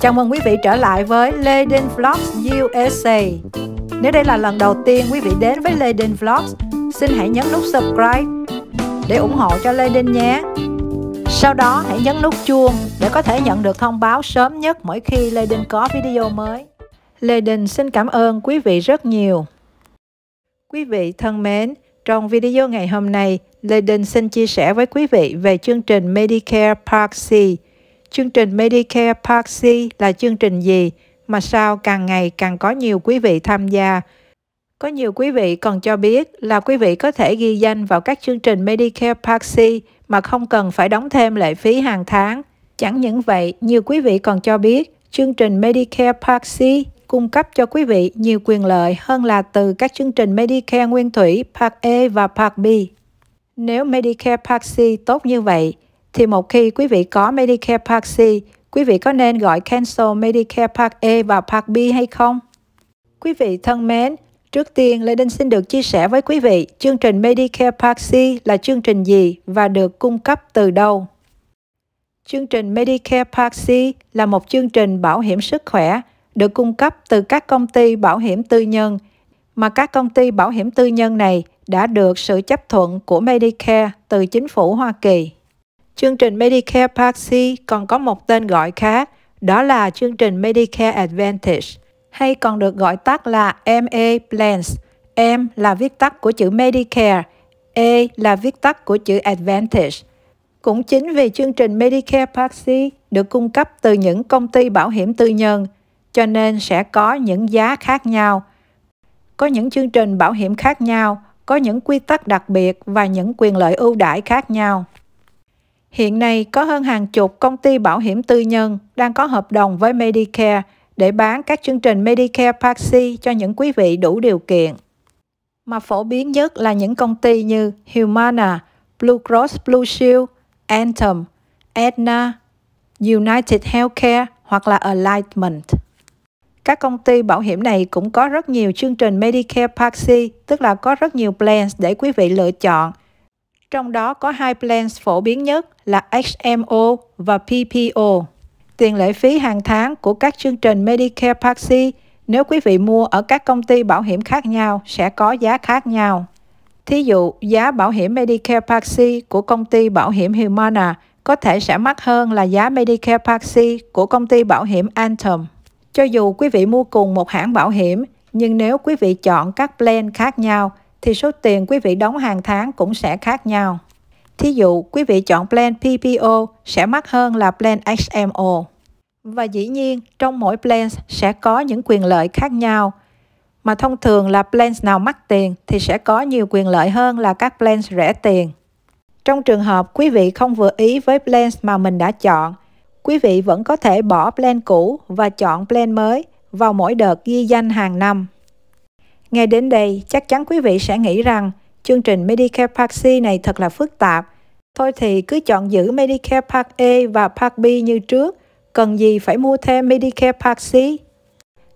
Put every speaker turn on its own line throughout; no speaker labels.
Chào mừng quý vị trở lại với Leden Vlogs USA. Nếu đây là lần đầu tiên quý vị đến với Leden Vlogs, xin hãy nhấn nút subscribe để ủng hộ cho Leden nhé. Sau đó hãy nhấn nút chuông để có thể nhận được thông báo sớm nhất mỗi khi Leden có video mới. Leden xin cảm ơn quý vị rất nhiều. Quý vị thân mến, trong video ngày hôm nay, Leden xin chia sẻ với quý vị về chương trình Medicare Part C chương trình Medicare Part C là chương trình gì mà sao càng ngày càng có nhiều quý vị tham gia. Có nhiều quý vị còn cho biết là quý vị có thể ghi danh vào các chương trình Medicare Part C mà không cần phải đóng thêm lệ phí hàng tháng. Chẳng những vậy, nhiều quý vị còn cho biết chương trình Medicare Part C cung cấp cho quý vị nhiều quyền lợi hơn là từ các chương trình Medicare nguyên thủy Part A và Part B. Nếu Medicare Part C tốt như vậy, thì một khi quý vị có Medicare Part C, quý vị có nên gọi cancel Medicare Part A và Part B hay không? Quý vị thân mến, trước tiên Lê Đinh xin được chia sẻ với quý vị chương trình Medicare Part C là chương trình gì và được cung cấp từ đâu. Chương trình Medicare Part C là một chương trình bảo hiểm sức khỏe được cung cấp từ các công ty bảo hiểm tư nhân mà các công ty bảo hiểm tư nhân này đã được sự chấp thuận của Medicare từ chính phủ Hoa Kỳ. Chương trình Medicare Part C còn có một tên gọi khác, đó là chương trình Medicare Advantage, hay còn được gọi tắt là MA Plans. M là viết tắt của chữ Medicare, A là viết tắt của chữ Advantage. Cũng chính vì chương trình Medicare Part C được cung cấp từ những công ty bảo hiểm tư nhân, cho nên sẽ có những giá khác nhau. Có những chương trình bảo hiểm khác nhau, có những quy tắc đặc biệt và những quyền lợi ưu đãi khác nhau. Hiện nay có hơn hàng chục công ty bảo hiểm tư nhân đang có hợp đồng với Medicare để bán các chương trình Medicare Part C cho những quý vị đủ điều kiện. Mà phổ biến nhất là những công ty như Humana, Blue Cross Blue Shield, Anthem, Aetna, United Healthcare hoặc là Alignment. Các công ty bảo hiểm này cũng có rất nhiều chương trình Medicare Part C, tức là có rất nhiều plans để quý vị lựa chọn trong đó có hai plans phổ biến nhất là HMO và PPO. Tiền lệ phí hàng tháng của các chương trình Medicare Part C nếu quý vị mua ở các công ty bảo hiểm khác nhau sẽ có giá khác nhau. Thí dụ, giá bảo hiểm Medicare Part C của công ty bảo hiểm Humana có thể sẽ mắc hơn là giá Medicare Part C của công ty bảo hiểm Anthem. Cho dù quý vị mua cùng một hãng bảo hiểm, nhưng nếu quý vị chọn các plan khác nhau thì số tiền quý vị đóng hàng tháng cũng sẽ khác nhau. Thí dụ, quý vị chọn plan PPO sẽ mắc hơn là plan XMO. Và dĩ nhiên, trong mỗi plan sẽ có những quyền lợi khác nhau. Mà thông thường là plan nào mắc tiền thì sẽ có nhiều quyền lợi hơn là các plan rẻ tiền. Trong trường hợp quý vị không vừa ý với plan mà mình đã chọn, quý vị vẫn có thể bỏ plan cũ và chọn plan mới vào mỗi đợt ghi danh hàng năm. Nghe đến đây, chắc chắn quý vị sẽ nghĩ rằng chương trình Medicare Part C này thật là phức tạp. Thôi thì cứ chọn giữ Medicare Part A và Part B như trước, cần gì phải mua thêm Medicare Part C?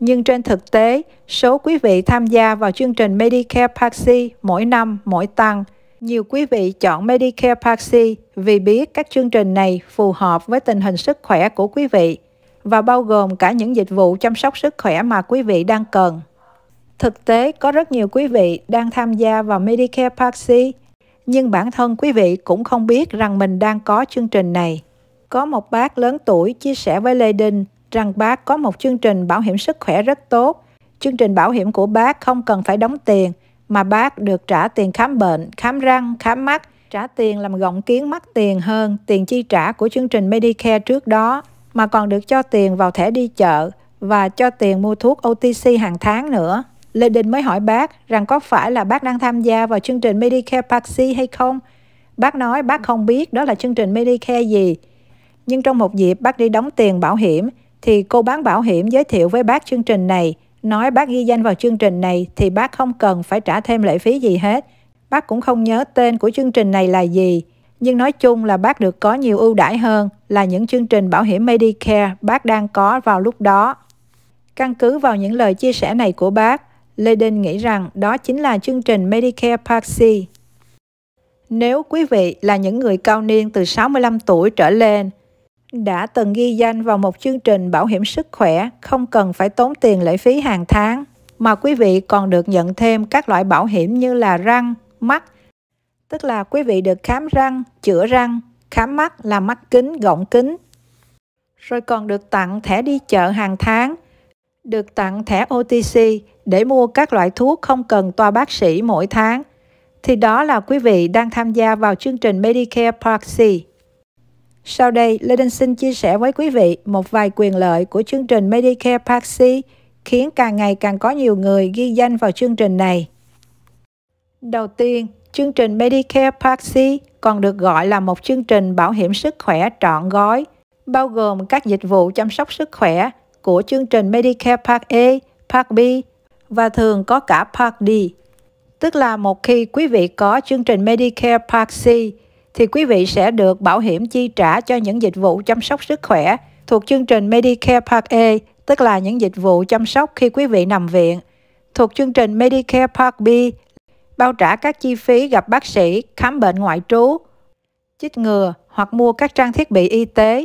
Nhưng trên thực tế, số quý vị tham gia vào chương trình Medicare Part C mỗi năm mỗi tăng. Nhiều quý vị chọn Medicare Part C vì biết các chương trình này phù hợp với tình hình sức khỏe của quý vị và bao gồm cả những dịch vụ chăm sóc sức khỏe mà quý vị đang cần. Thực tế có rất nhiều quý vị đang tham gia vào Medicare Part C, nhưng bản thân quý vị cũng không biết rằng mình đang có chương trình này. Có một bác lớn tuổi chia sẻ với Lê Đình rằng bác có một chương trình bảo hiểm sức khỏe rất tốt. Chương trình bảo hiểm của bác không cần phải đóng tiền, mà bác được trả tiền khám bệnh, khám răng, khám mắt, trả tiền làm gọng kiến mắc tiền hơn tiền chi trả của chương trình Medicare trước đó, mà còn được cho tiền vào thẻ đi chợ và cho tiền mua thuốc OTC hàng tháng nữa. Lê Đình mới hỏi bác rằng có phải là bác đang tham gia vào chương trình Medicare Part C hay không? Bác nói bác không biết đó là chương trình Medicare gì. Nhưng trong một dịp bác đi đóng tiền bảo hiểm, thì cô bán bảo hiểm giới thiệu với bác chương trình này, nói bác ghi danh vào chương trình này thì bác không cần phải trả thêm lệ phí gì hết. Bác cũng không nhớ tên của chương trình này là gì, nhưng nói chung là bác được có nhiều ưu đãi hơn là những chương trình bảo hiểm Medicare bác đang có vào lúc đó. Căn cứ vào những lời chia sẻ này của bác, Leden nghĩ rằng đó chính là chương trình Medicare Part C. Nếu quý vị là những người cao niên từ 65 tuổi trở lên, đã từng ghi danh vào một chương trình bảo hiểm sức khỏe không cần phải tốn tiền lệ phí hàng tháng, mà quý vị còn được nhận thêm các loại bảo hiểm như là răng, mắt, tức là quý vị được khám răng, chữa răng, khám mắt là mắt kính, gọng kính, rồi còn được tặng thẻ đi chợ hàng tháng, được tặng thẻ OTC để mua các loại thuốc không cần toa bác sĩ mỗi tháng, thì đó là quý vị đang tham gia vào chương trình Medicare Part C. Sau đây, Lê Đinh xin chia sẻ với quý vị một vài quyền lợi của chương trình Medicare Part C khiến càng ngày càng có nhiều người ghi danh vào chương trình này. Đầu tiên, chương trình Medicare Part C còn được gọi là một chương trình bảo hiểm sức khỏe trọn gói, bao gồm các dịch vụ chăm sóc sức khỏe của chương trình Medicare Part A, Part B và thường có cả Part D. Tức là một khi quý vị có chương trình Medicare Part C thì quý vị sẽ được bảo hiểm chi trả cho những dịch vụ chăm sóc sức khỏe thuộc chương trình Medicare Part A, tức là những dịch vụ chăm sóc khi quý vị nằm viện. Thuộc chương trình Medicare Part B, bao trả các chi phí gặp bác sĩ, khám bệnh ngoại trú, chích ngừa hoặc mua các trang thiết bị y tế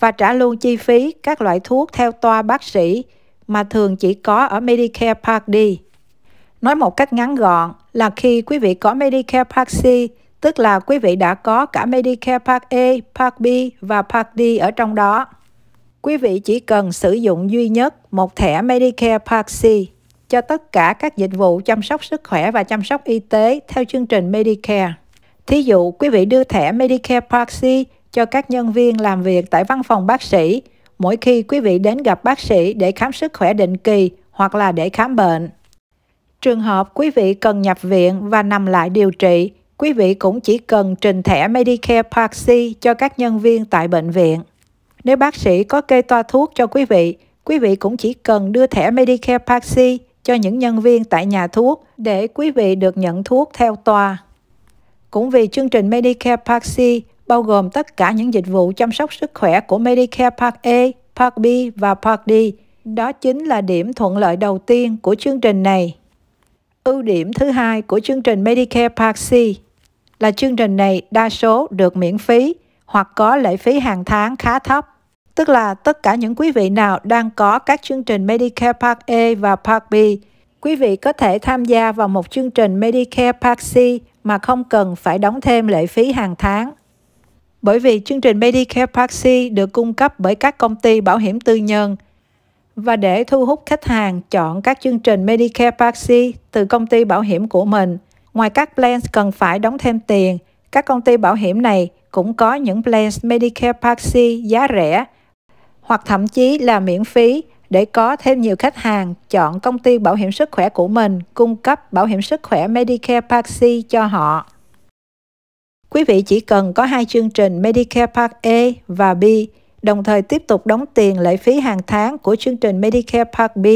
và trả luôn chi phí các loại thuốc theo toa bác sĩ mà thường chỉ có ở Medicare Part D. Nói một cách ngắn gọn là khi quý vị có Medicare Part C, tức là quý vị đã có cả Medicare Part A, Part B và Part D ở trong đó. Quý vị chỉ cần sử dụng duy nhất một thẻ Medicare Part C cho tất cả các dịch vụ chăm sóc sức khỏe và chăm sóc y tế theo chương trình Medicare. Thí dụ, quý vị đưa thẻ Medicare Part C cho các nhân viên làm việc tại văn phòng bác sĩ mỗi khi quý vị đến gặp bác sĩ để khám sức khỏe định kỳ hoặc là để khám bệnh. Trường hợp quý vị cần nhập viện và nằm lại điều trị, quý vị cũng chỉ cần trình thẻ Medicare Part C cho các nhân viên tại bệnh viện. Nếu bác sĩ có kê toa thuốc cho quý vị, quý vị cũng chỉ cần đưa thẻ Medicare Part C cho những nhân viên tại nhà thuốc để quý vị được nhận thuốc theo toa. Cũng vì chương trình Medicare Part C bao gồm tất cả những dịch vụ chăm sóc sức khỏe của Medicare Part A, Part B và Part D. Đó chính là điểm thuận lợi đầu tiên của chương trình này. Ưu điểm thứ hai của chương trình Medicare Part C là chương trình này đa số được miễn phí hoặc có lệ phí hàng tháng khá thấp. Tức là tất cả những quý vị nào đang có các chương trình Medicare Part A và Part B, quý vị có thể tham gia vào một chương trình Medicare Part C mà không cần phải đóng thêm lệ phí hàng tháng bởi vì chương trình Medicare Proxy được cung cấp bởi các công ty bảo hiểm tư nhân. Và để thu hút khách hàng chọn các chương trình Medicare Proxy từ công ty bảo hiểm của mình, ngoài các plans cần phải đóng thêm tiền, các công ty bảo hiểm này cũng có những plans Medicare Proxy giá rẻ hoặc thậm chí là miễn phí để có thêm nhiều khách hàng chọn công ty bảo hiểm sức khỏe của mình cung cấp bảo hiểm sức khỏe Medicare Proxy cho họ. Quý vị chỉ cần có hai chương trình Medicare Part A và B, đồng thời tiếp tục đóng tiền lệ phí hàng tháng của chương trình Medicare Part B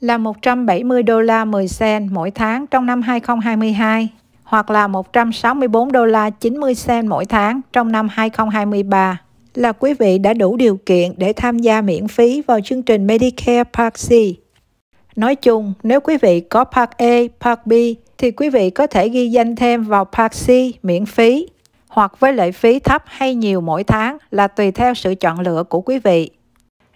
là 170 đô la 10 sen mỗi tháng trong năm 2022 hoặc là 164 đô la 90 sen mỗi tháng trong năm 2023 là quý vị đã đủ điều kiện để tham gia miễn phí vào chương trình Medicare Part C. Nói chung, nếu quý vị có Part A, Part B thì quý vị có thể ghi danh thêm vào Part C miễn phí hoặc với lệ phí thấp hay nhiều mỗi tháng là tùy theo sự chọn lựa của quý vị.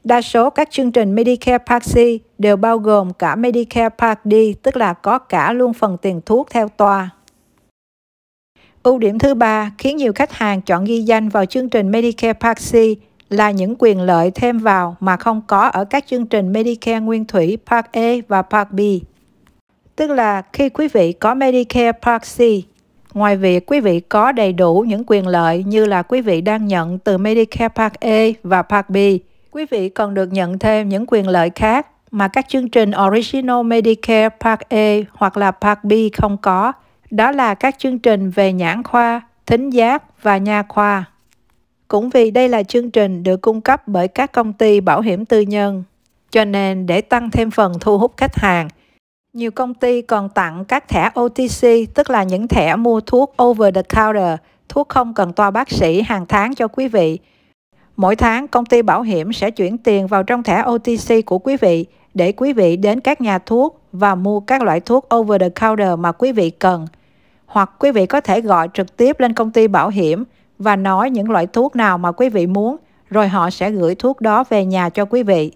Đa số các chương trình Medicare Part C đều bao gồm cả Medicare Part D, tức là có cả luôn phần tiền thuốc theo toa. Ưu điểm thứ ba khiến nhiều khách hàng chọn ghi danh vào chương trình Medicare Part C là những quyền lợi thêm vào mà không có ở các chương trình Medicare nguyên thủy Part A và Part B. Tức là khi quý vị có Medicare Part C, Ngoài việc quý vị có đầy đủ những quyền lợi như là quý vị đang nhận từ Medicare Part A và Part B, quý vị còn được nhận thêm những quyền lợi khác mà các chương trình Original Medicare Part A hoặc là Part B không có, đó là các chương trình về nhãn khoa, thính giác và nha khoa. Cũng vì đây là chương trình được cung cấp bởi các công ty bảo hiểm tư nhân, cho nên để tăng thêm phần thu hút khách hàng – nhiều công ty còn tặng các thẻ OTC, tức là những thẻ mua thuốc over the counter, thuốc không cần toa bác sĩ hàng tháng cho quý vị. Mỗi tháng, công ty bảo hiểm sẽ chuyển tiền vào trong thẻ OTC của quý vị để quý vị đến các nhà thuốc và mua các loại thuốc over the counter mà quý vị cần. Hoặc quý vị có thể gọi trực tiếp lên công ty bảo hiểm và nói những loại thuốc nào mà quý vị muốn, rồi họ sẽ gửi thuốc đó về nhà cho quý vị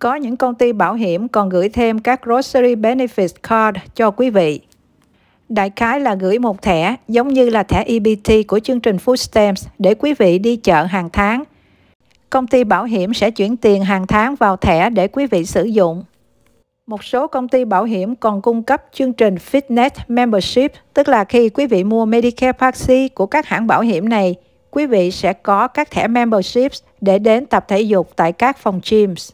có những công ty bảo hiểm còn gửi thêm các Grocery Benefit Card cho quý vị. Đại khái là gửi một thẻ giống như là thẻ EBT của chương trình Food Stamps để quý vị đi chợ hàng tháng. Công ty bảo hiểm sẽ chuyển tiền hàng tháng vào thẻ để quý vị sử dụng. Một số công ty bảo hiểm còn cung cấp chương trình Fitness Membership, tức là khi quý vị mua Medicare Part C của các hãng bảo hiểm này, quý vị sẽ có các thẻ memberships để đến tập thể dục tại các phòng gyms.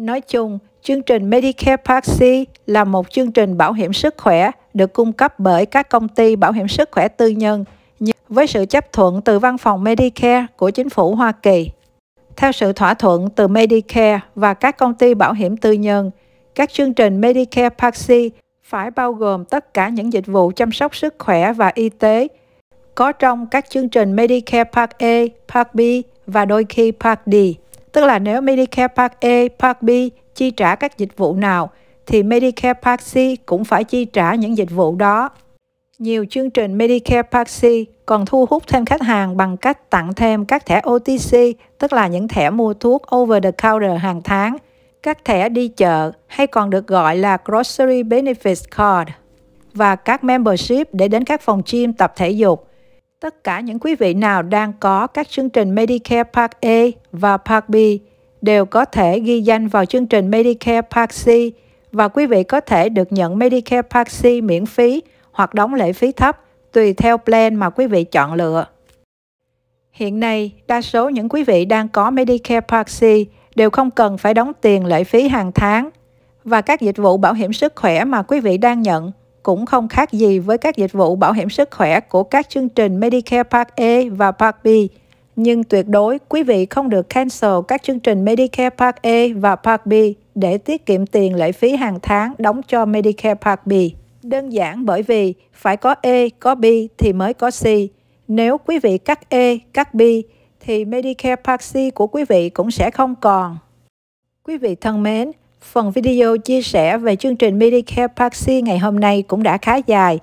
Nói chung, chương trình Medicare Part C là một chương trình bảo hiểm sức khỏe được cung cấp bởi các công ty bảo hiểm sức khỏe tư nhân với sự chấp thuận từ văn phòng Medicare của chính phủ Hoa Kỳ. Theo sự thỏa thuận từ Medicare và các công ty bảo hiểm tư nhân, các chương trình Medicare Part C phải bao gồm tất cả những dịch vụ chăm sóc sức khỏe và y tế có trong các chương trình Medicare Part A, Part B và đôi khi Part D. Tức là nếu Medicare Part A, Part B chi trả các dịch vụ nào, thì Medicare Part C cũng phải chi trả những dịch vụ đó. Nhiều chương trình Medicare Part C còn thu hút thêm khách hàng bằng cách tặng thêm các thẻ OTC, tức là những thẻ mua thuốc over the counter hàng tháng, các thẻ đi chợ hay còn được gọi là Grocery Benefits Card và các membership để đến các phòng gym tập thể dục tất cả những quý vị nào đang có các chương trình Medicare Part A và Part B đều có thể ghi danh vào chương trình Medicare Part C và quý vị có thể được nhận Medicare Part C miễn phí hoặc đóng lệ phí thấp tùy theo plan mà quý vị chọn lựa. Hiện nay, đa số những quý vị đang có Medicare Part C đều không cần phải đóng tiền lệ phí hàng tháng và các dịch vụ bảo hiểm sức khỏe mà quý vị đang nhận cũng không khác gì với các dịch vụ bảo hiểm sức khỏe của các chương trình Medicare Part A và Part B. Nhưng tuyệt đối, quý vị không được cancel các chương trình Medicare Part A và Part B để tiết kiệm tiền lệ phí hàng tháng đóng cho Medicare Part B. Đơn giản bởi vì phải có A có B thì mới có C. Nếu quý vị cắt A cắt B thì Medicare Part C của quý vị cũng sẽ không còn. Quý vị thân mến, Phần video chia sẻ về chương trình Medicare Part C ngày hôm nay cũng đã khá dài,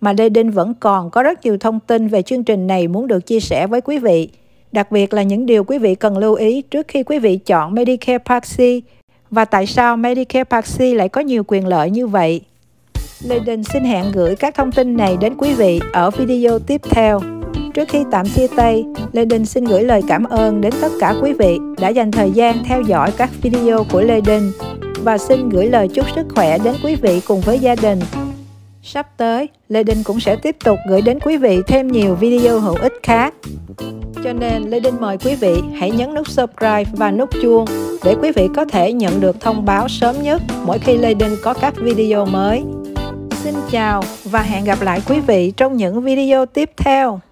mà Lê Đinh vẫn còn có rất nhiều thông tin về chương trình này muốn được chia sẻ với quý vị, đặc biệt là những điều quý vị cần lưu ý trước khi quý vị chọn Medicare Part C và tại sao Medicare Part C lại có nhiều quyền lợi như vậy. Lê Đình xin hẹn gửi các thông tin này đến quý vị ở video tiếp theo. Trước khi tạm chia tay, Lê Đình xin gửi lời cảm ơn đến tất cả quý vị đã dành thời gian theo dõi các video của Lê Đình và xin gửi lời chúc sức khỏe đến quý vị cùng với gia đình. Sắp tới, Lê Đinh cũng sẽ tiếp tục gửi đến quý vị thêm nhiều video hữu ích khác. Cho nên, Lê Đinh mời quý vị hãy nhấn nút subscribe và nút chuông để quý vị có thể nhận được thông báo sớm nhất mỗi khi Lê Đinh có các video mới. Xin chào và hẹn gặp lại quý vị trong những video tiếp theo.